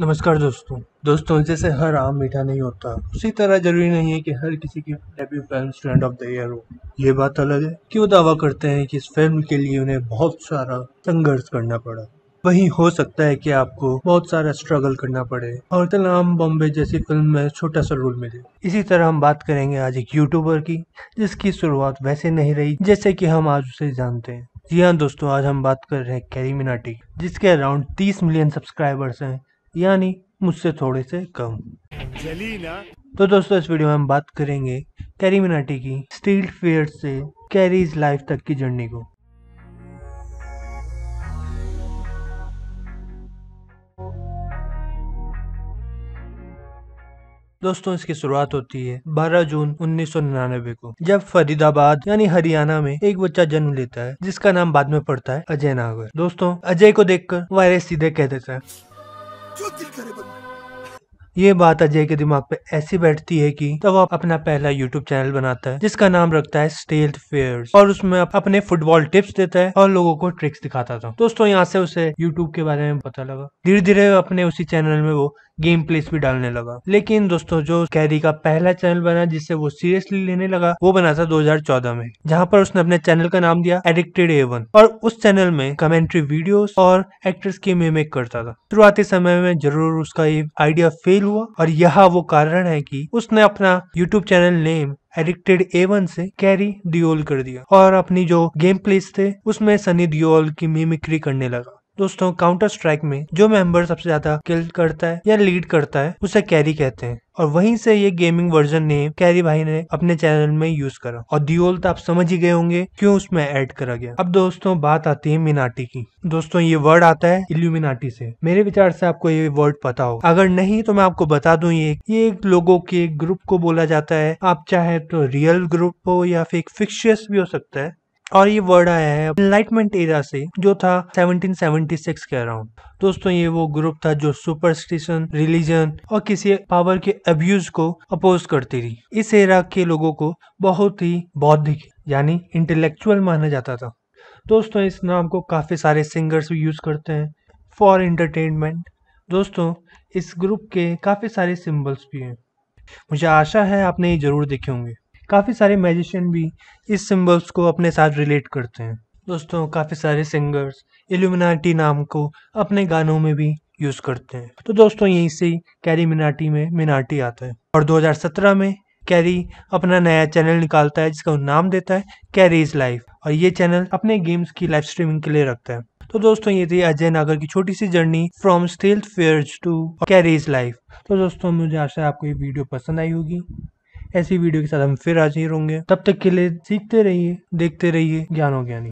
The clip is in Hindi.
नमस्कार दोस्तों दोस्तों जैसे हर आम मीठा नहीं होता उसी तरह जरूरी नहीं है कि हर किसी की debut film stand of the year हो ये बात अलग है कि वो दावा करते हैं कि इस फिल्म के लिए उन्हें बहुत सारा संघर्ष करना पड़ा वहीं हो सकता है कि आपको बहुत सारा स्ट्रगल करना पड़े और तलाम बॉम्बे जैसी फिल्म में छोटा सा रोल मिले इसी तरह हम बात करेंगे आज एक यूट्यूबर की जिसकी शुरुआत वैसे नहीं रही जैसे कि हम आज उसे जानते हैं जी हाँ दोस्तों आज हम बात कर रहे हैं कैरी मिनाटी जिसके अराउंड 30 मिलियन सब्सक्राइबर्स हैं यानी मुझसे थोड़े से कम जली ना तो दोस्तों इस वीडियो में हम बात करेंगे कैरी मिनाटी की स्टील फेयर से कैरीज लाइफ तक की जर्नी को दोस्तों इसकी शुरुआत होती है 12 जून 1999 को जब फरीदाबाद यानी हरियाणा में एक बच्चा जन्म लेता है जिसका नाम बाद में पड़ता है अजय नागर दोस्तों अजय को देखकर वायरस सीधे कह देता है जो दिल करे ये बात अजय के दिमाग पे ऐसी बैठती है कि तब आप अपना पहला यूट्यूब चैनल बनाता है जिसका नाम रखता है स्टेल फेयर और उसमें अपने फुटबॉल टिप्स देता है और लोगों को ट्रिक्स दिखाता था दोस्तों यहाँ से उसे यूट्यूब के बारे में पता लगा धीरे धीरे अपने उसी चैनल में वो गेम प्लेस भी डालने लगा लेकिन दोस्तों जो कैरी का पहला चैनल बना जिसे वो सीरियसली लेने लगा वो बना था 2014 में जहाँ पर उसने अपने चैनल का नाम दिया एडिक्टेड एवन और उस चैनल में कमेंट्री वीडियो और एक्ट्रेस की मेमेक करता था शुरुआती समय में जरूर उसका ये आइडिया फेल हुआ और यह वो कारण है कि उसने अपना YouTube channel name addicted A one से कैरी दियोल कर दिया और अपनी जो गेम प्लेस थे उसमें सनी दियोल की मिमिक्री करने लगा दोस्तों काउंटर स्ट्राइक में जो मेंबर सबसे ज्यादा किल करता है या लीड करता है उसे कैरी कहते हैं और वहीं से ये गेमिंग वर्जन ने कैरी भाई ने अपने चैनल में यूज करा और दियोल तो आप समझ ही गए होंगे क्यों उसमें ऐड करा गया अब दोस्तों बात आती है मिनाटी की दोस्तों ये वर्ड आता है इल्यूमिनाटी से मेरे विचार से आपको ये वर्ड पता हो अगर नहीं तो मैं आपको बता दू ये ये एक लोगों के ग्रुप को बोला जाता है आप चाहे तो रियल ग्रुप हो या फिर फिक्शियस भी हो सकता है और ये वर्ड आया है इनलाइटमेंट एरा से जो था 1776 के अराउंड दोस्तों ये वो ग्रुप था जो सुपरस्टिशन रिलीजन और किसी पावर के अब्यूज को अपोज करती थी इस एरा के लोगों को बहुत ही बौद्धिक यानी इंटेलेक्चुअल माना जाता था दोस्तों इस नाम को काफ़ी सारे सिंगर्स भी यूज़ करते हैं फॉर इंटरटेनमेंट दोस्तों इस ग्रुप के काफ़ी सारे सिम्बल्स भी हैं मुझे आशा है आपने ये ज़रूर देखे होंगे काफ़ी सारे मैजिशियन भी इस सिम्बल्स को अपने साथ रिलेट करते हैं दोस्तों काफ़ी सारे सिंगर्स एल्यूमिनाटी नाम को अपने गानों में भी यूज़ करते हैं तो दोस्तों यहीं से कैरी मिनाटी में मिनाटी आता है और 2017 में कैरी अपना नया चैनल निकालता है जिसका नाम देता है कैरी इज लाइफ और ये चैनल अपने गेम्स की लाइव स्ट्रीमिंग के लिए रखता है तो दोस्तों ये थी अजय नागर की छोटी सी journey from stealth fear to Carry's life तो दोस्तों मुझे आशा है आपको ये वीडियो पसंद आई होगी ऐसी वीडियो के साथ हम फिर हाजिर होंगे तब तक के लिए सीखते रहिए देखते रहिए ज्ञानो ज्ञानी